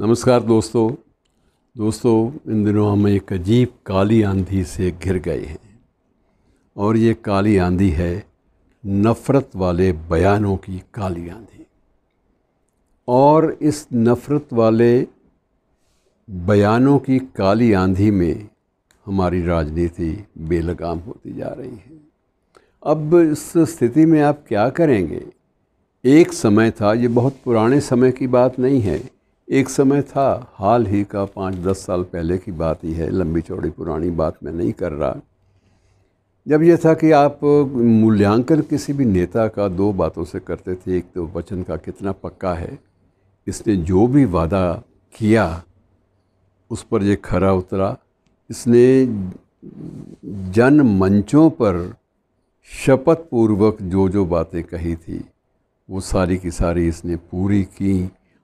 नमस्कार दोस्तों दोस्तों इन दिनों हम एक अजीब काली आंधी से घिर गए हैं और ये काली आंधी है नफ़रत वाले बयानों की काली आंधी और इस नफ़रत वाले बयानों की काली आंधी में हमारी राजनीति बेलगाम होती जा रही है अब इस स्थिति में आप क्या करेंगे एक समय था ये बहुत पुराने समय की बात नहीं है एक समय था हाल ही का पाँच दस साल पहले की बात ही है लंबी चौड़ी पुरानी बात मैं नहीं कर रहा जब यह था कि आप मूल्यांकन किसी भी नेता का दो बातों से करते थे एक तो वचन का कितना पक्का है इसने जो भी वादा किया उस पर यह खरा उतरा इसने जन मंचों पर शपथ पूर्वक जो जो बातें कही थी वो सारी की सारी इसने पूरी की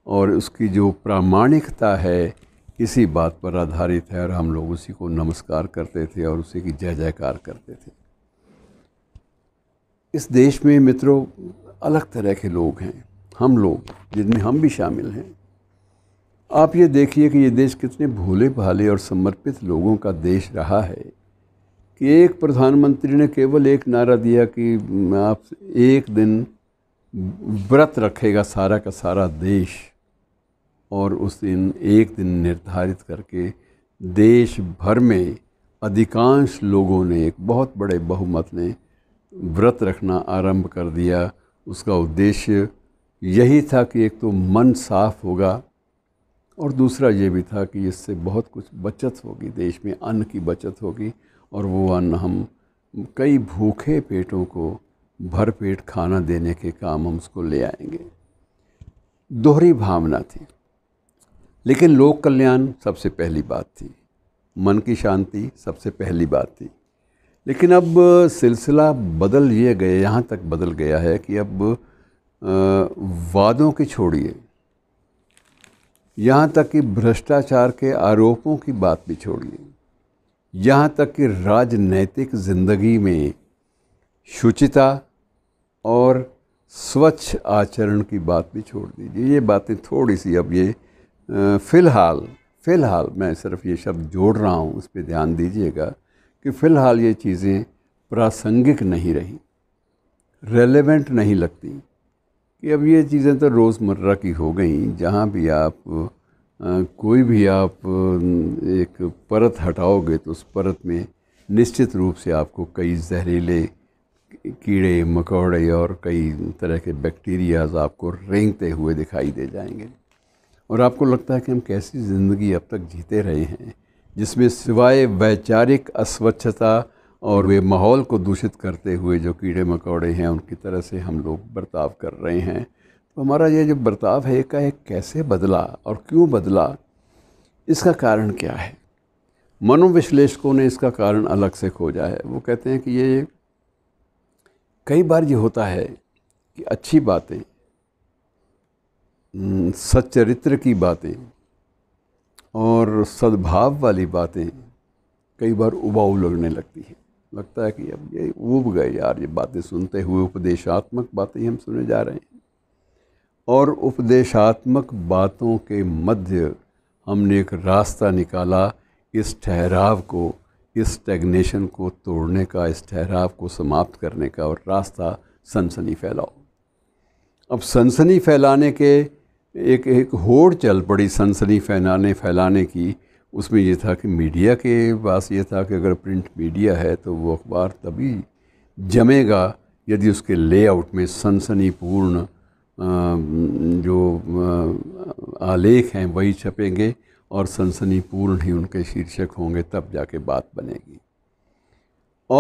और उसकी जो प्रामाणिकता है इसी बात पर आधारित है और हम लोग उसी को नमस्कार करते थे और उसी की जय जयकार करते थे इस देश में मित्रों अलग तरह के लोग हैं हम लोग जिनमें हम भी शामिल हैं आप ये देखिए कि ये देश कितने भोले भाले और समर्पित लोगों का देश रहा है कि एक प्रधानमंत्री ने केवल एक नारा दिया कि आप एक दिन व्रत रखेगा सारा का सारा देश और उस दिन एक दिन निर्धारित करके देश भर में अधिकांश लोगों ने एक बहुत बड़े बहुमत ने व्रत रखना आरंभ कर दिया उसका उद्देश्य यही था कि एक तो मन साफ होगा और दूसरा ये भी था कि इससे बहुत कुछ बचत होगी देश में अन्न की बचत होगी और वो अन्न हम कई भूखे पेटों को भरपेट खाना देने के काम हम उसको ले आएंगे दोहरी भावना थी लेकिन लोक कल्याण सबसे पहली बात थी मन की शांति सबसे पहली बात थी लेकिन अब सिलसिला बदल ये गए यहाँ तक बदल गया है कि अब वादों की छोड़िए यहाँ तक कि भ्रष्टाचार के आरोपों की बात भी छोड़िए यहाँ तक कि राजनैतिक ज़िंदगी में शुचिता और स्वच्छ आचरण की बात भी छोड़ दीजिए ये बातें थोड़ी सी अब ये फ़िलहाल फ़िलहाल मैं सिर्फ ये शब्द जोड़ रहा हूँ उस पर ध्यान दीजिएगा कि फ़िलहाल ये चीज़ें प्रासंगिक नहीं रहीं रेलेवेंट नहीं लगती कि अब ये चीज़ें तो रोज़मर्रा की हो गई जहाँ भी आप आ, कोई भी आप एक परत हटाओगे तो उस परत में निश्चित रूप से आपको कई जहरीले कीड़े मकोड़े और कई तरह के बैक्टीरियाज आपको रेंगते हुए दिखाई दे जाएंगे और आपको लगता है कि हम कैसी ज़िंदगी अब तक जीते रहे हैं जिसमें सिवाय वैचारिक अस्वच्छता और वे माहौल को दूषित करते हुए जो कीड़े मकोड़े हैं उनकी तरह से हम लोग बर्ताव कर रहे हैं तो हमारा ये जो बर्ताव है का एक कैसे बदला और क्यों बदला इसका कारण क्या है मनोविश्लेषकों ने इसका कारण अलग से खोजा है वो कहते हैं कि ये कई बार ये होता है कि अच्छी बातें सच्चरित्र की बातें और सद्भाव वाली बातें कई बार उबाऊ लगने लगती हैं लगता है कि अब ये उब गए यार ये बातें सुनते हुए उपदेशात्मक बातें हम सुने जा रहे हैं और उपदेशात्मक बातों के मध्य हमने एक रास्ता निकाला इस ठहराव को इस स्टेगनेशन को तोड़ने का इस ठहराव को समाप्त करने का और रास्ता सनसनी फैलाओ अब सनसनी फैलाने के एक एक होड़ चल पड़ी सनसनी फैलाने फैलाने की उसमें यह था कि मीडिया के पास ये था कि अगर प्रिंट मीडिया है तो वो अखबार तभी जमेगा यदि उसके लेआउट में सनसनीपूर्ण जो आलेख हैं वही छपेंगे और सनसनीपूर्ण ही उनके शीर्षक होंगे तब जाके बात बनेगी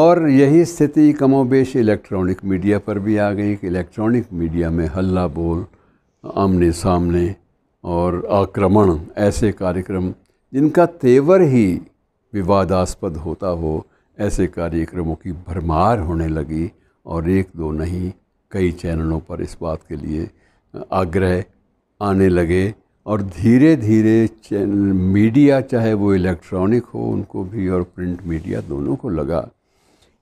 और यही स्थिति कमोबेश इलेक्ट्रॉनिक मीडिया पर भी आ गई कि इलेक्ट्रॉनिक मीडिया में हल्ला बोल आमने सामने और आक्रमण ऐसे कार्यक्रम जिनका तेवर ही विवादास्पद होता हो ऐसे कार्यक्रमों की भरमार होने लगी और एक दो नहीं कई चैनलों पर इस बात के लिए आग्रह आने लगे और धीरे धीरे चैनल मीडिया चाहे वो इलेक्ट्रॉनिक हो उनको भी और प्रिंट मीडिया दोनों को लगा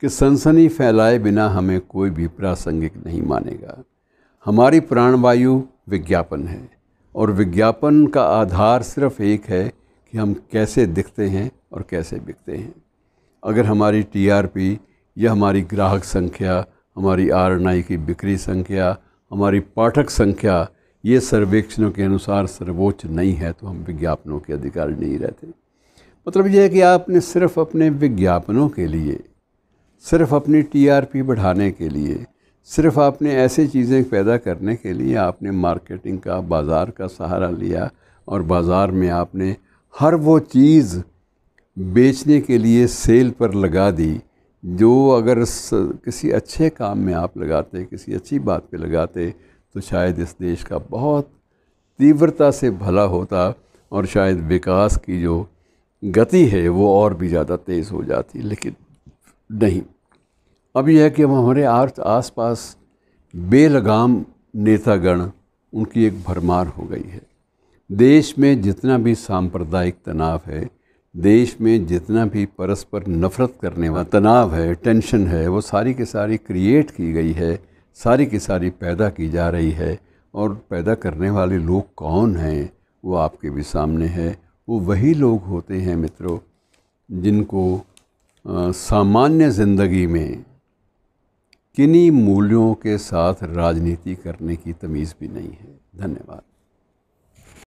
कि सनसनी फैलाए बिना हमें कोई भी प्रासंगिक नहीं मानेगा हमारी प्राणवायु विज्ञापन है और विज्ञापन का आधार सिर्फ एक है कि हम कैसे दिखते हैं और कैसे बिकते हैं अगर हमारी टीआरपी या हमारी ग्राहक संख्या हमारी आर की बिक्री संख्या हमारी पाठक संख्या ये सर्वेक्षणों के अनुसार सर्वोच्च नहीं है तो हम विज्ञापनों के अधिकारी नहीं रहते मतलब यह है कि आपने सिर्फ अपने विज्ञापनों के लिए सिर्फ अपनी टीआरपी बढ़ाने के लिए सिर्फ आपने ऐसे चीज़ें पैदा करने के लिए आपने मार्केटिंग का बाज़ार का सहारा लिया और बाज़ार में आपने हर वो चीज़ बेचने के लिए सेल पर लगा दी जो अगर किसी अच्छे काम में आप लगाते किसी अच्छी बात पे लगाते तो शायद इस देश का बहुत तीव्रता से भला होता और शायद विकास की जो गति है वो और भी ज़्यादा तेज़ हो जाती लेकिन नहीं अब यह है कि अब हमारे आर्थ आस पास बेलगाम नेतागण उनकी एक भरमार हो गई है देश में जितना भी सांप्रदायिक तनाव है देश में जितना भी परस्पर नफरत करने वाला तनाव है टेंशन है वो सारी की सारी क्रिएट की गई है सारी की सारी पैदा की जा रही है और पैदा करने वाले लोग कौन हैं वो आपके भी सामने है वो वही लोग होते हैं मित्रों जिनको सामान्य ज़िंदगी में किन्हीं मूल्यों के साथ राजनीति करने की तमीज़ भी नहीं है धन्यवाद